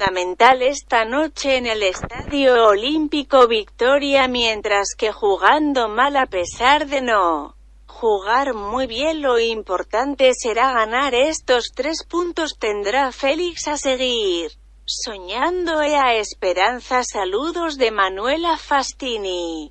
fundamental esta noche en el Estadio Olímpico Victoria mientras que jugando mal a pesar de no jugar muy bien lo importante será ganar estos tres puntos tendrá Félix a seguir. Soñando e a esperanza saludos de Manuela Fastini.